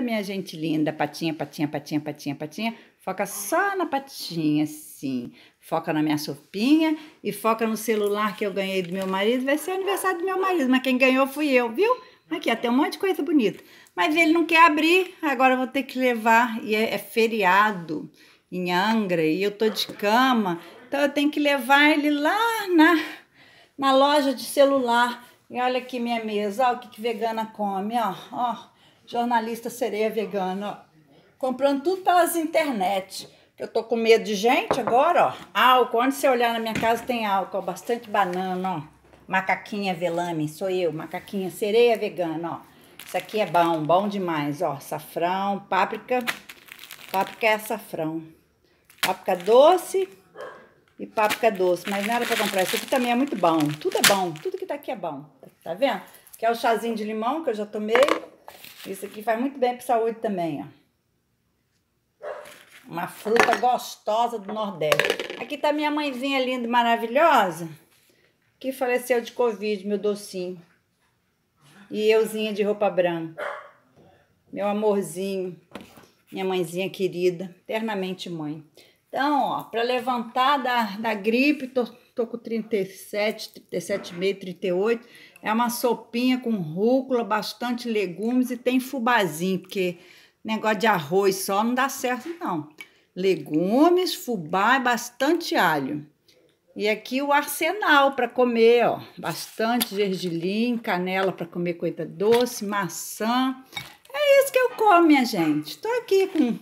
minha gente linda, patinha, patinha, patinha, patinha, patinha. Foca só na patinha, sim. Foca na minha sopinha e foca no celular que eu ganhei do meu marido. Vai ser o aniversário do meu marido, mas quem ganhou fui eu, viu? Aqui, até tem um monte de coisa bonita. Mas ele não quer abrir, agora eu vou ter que levar. E é, é feriado em Angra e eu tô de cama. Então eu tenho que levar ele lá na, na loja de celular. E olha aqui minha mesa, olha o que, que vegana come, ó, ó jornalista sereia vegana, ó. comprando tudo pelas internet. Eu tô com medo de gente agora, ó. Álcool, onde você olhar na minha casa tem álcool, ó. bastante banana, ó. Macaquinha velame, sou eu, macaquinha sereia vegana, ó. Isso aqui é bom, bom demais, ó. Safrão, páprica. Páprica é açafrão. Páprica doce e páprica doce. Mas nada pra comprar. Isso aqui também é muito bom. Tudo é bom. Tudo que tá aqui é bom. Tá vendo? Que é o chazinho de limão que eu já tomei. Isso aqui faz muito bem para saúde também, ó. Uma fruta gostosa do Nordeste. Aqui tá minha mãezinha linda e maravilhosa, que faleceu de Covid, meu docinho. E euzinha de roupa branca. Meu amorzinho, minha mãezinha querida, eternamente mãe. Então, ó, para levantar da, da gripe, tô tô com 37, 37,5, 38. É uma sopinha com rúcula, bastante legumes e tem fubazinho, porque negócio de arroz só não dá certo, não. Legumes, fubá e bastante alho. E aqui o arsenal para comer, ó. Bastante gergelim, canela para comer coisa doce, maçã. É isso que eu como, minha gente. Tô aqui com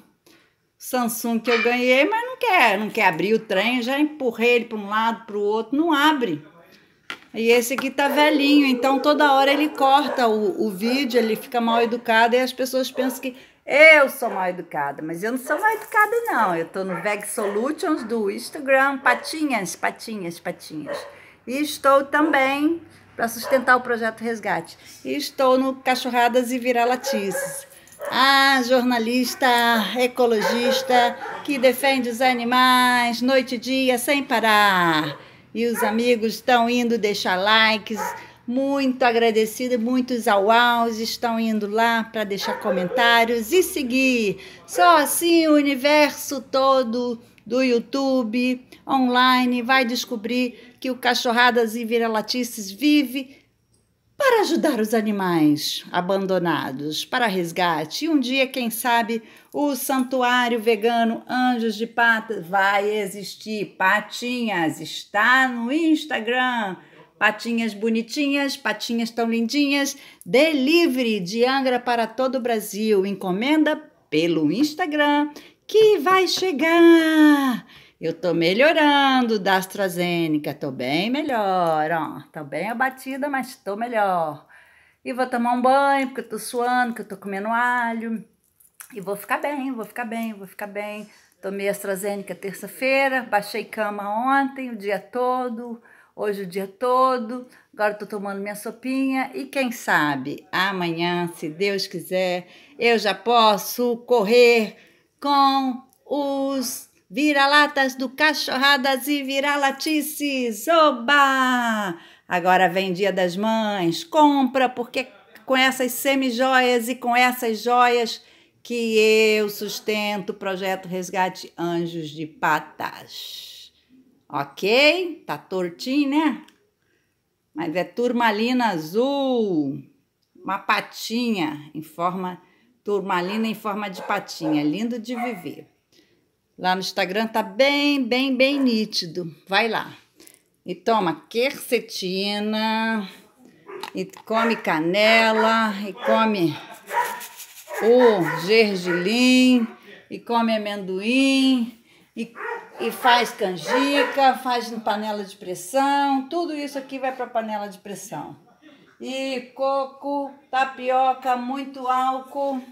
Samsung que eu ganhei, mas não quer, não quer abrir o trem, já empurrei ele para um lado, para o outro, não abre. E esse aqui tá velhinho, então toda hora ele corta o, o vídeo, ele fica mal educado e as pessoas pensam que eu sou mal educada, mas eu não sou mal educada não. Eu tô no Veg Solutions do Instagram, patinhas, patinhas, patinhas. E estou também para sustentar o projeto Resgate. E estou no Cachorradas e Vira-Latices a jornalista ecologista que defende os animais noite e dia sem parar. E os amigos estão indo deixar likes. Muito agradecida, muitos aos estão indo lá para deixar comentários e seguir. Só assim o universo todo do YouTube, online, vai descobrir que o Cachorradas e Vira-Latices vive para ajudar os animais abandonados, para resgate. E um dia, quem sabe, o santuário vegano Anjos de Patas vai existir. Patinhas está no Instagram. Patinhas bonitinhas, patinhas tão lindinhas. Delivery de Angra para todo o Brasil. Encomenda pelo Instagram que vai chegar. Eu tô melhorando da AstraZeneca, tô bem melhor, ó. Tô bem abatida, mas tô melhor. E vou tomar um banho, porque eu tô suando, que eu tô comendo alho. E vou ficar bem, vou ficar bem, vou ficar bem. Tomei AstraZeneca terça-feira, baixei cama ontem, o dia todo, hoje o dia todo. Agora estou tomando minha sopinha e quem sabe amanhã, se Deus quiser, eu já posso correr com os Vira-latas do Cachorradas e Vira-latices. Oba! Agora vem Dia das Mães. Compra, porque com essas semijoias e com essas joias que eu sustento o projeto Resgate Anjos de Patas. Ok? Tá tortinho, né? Mas é turmalina azul. Uma patinha em forma turmalina em forma de patinha, lindo de viver. Lá no Instagram tá bem, bem, bem nítido. Vai lá. E toma quercetina, e come canela, e come o gergelim, e come amendoim, e, e faz canjica, faz panela de pressão. Tudo isso aqui vai para panela de pressão. E coco, tapioca, muito álcool.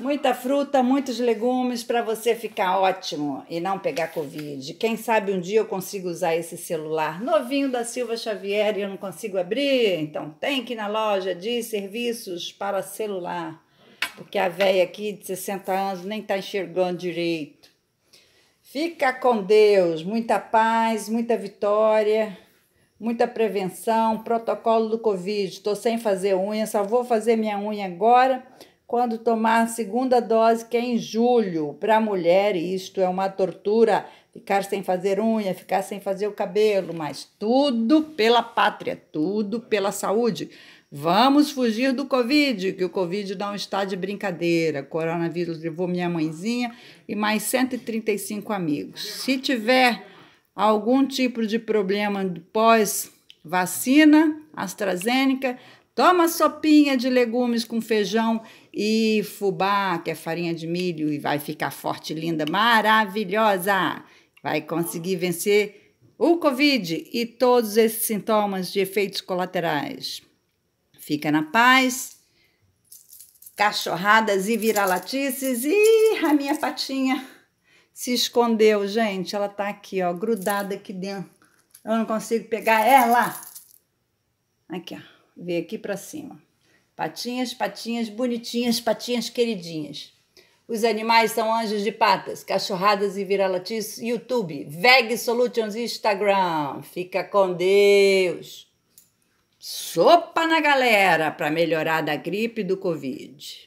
Muita fruta, muitos legumes para você ficar ótimo e não pegar Covid. Quem sabe um dia eu consigo usar esse celular novinho da Silva Xavier e eu não consigo abrir? Então tem que ir na loja de serviços para celular, porque a velha aqui de 60 anos nem está enxergando direito. Fica com Deus, muita paz, muita vitória muita prevenção, protocolo do Covid. Estou sem fazer unha, só vou fazer minha unha agora quando tomar a segunda dose, que é em julho. Para a mulher, isto é uma tortura: ficar sem fazer unha, ficar sem fazer o cabelo, mas tudo pela pátria, tudo pela saúde. Vamos fugir do Covid, que o Covid não está de brincadeira. O coronavírus levou minha mãezinha e mais 135 amigos. Se tiver algum tipo de problema pós-vacina AstraZeneca, Toma sopinha de legumes com feijão e fubá, que é farinha de milho, e vai ficar forte, linda, maravilhosa. Vai conseguir vencer o Covid e todos esses sintomas de efeitos colaterais. Fica na paz, cachorradas e vira-latices. Ih, a minha patinha se escondeu, gente. Ela tá aqui, ó, grudada aqui dentro. Eu não consigo pegar ela. Aqui, ó. Vem aqui para cima. Patinhas, patinhas bonitinhas, patinhas queridinhas. Os animais são anjos de patas, cachorradas e vira viralatis, YouTube, Veg Solutions Instagram. Fica com Deus. Sopa na galera para melhorar da gripe e do Covid.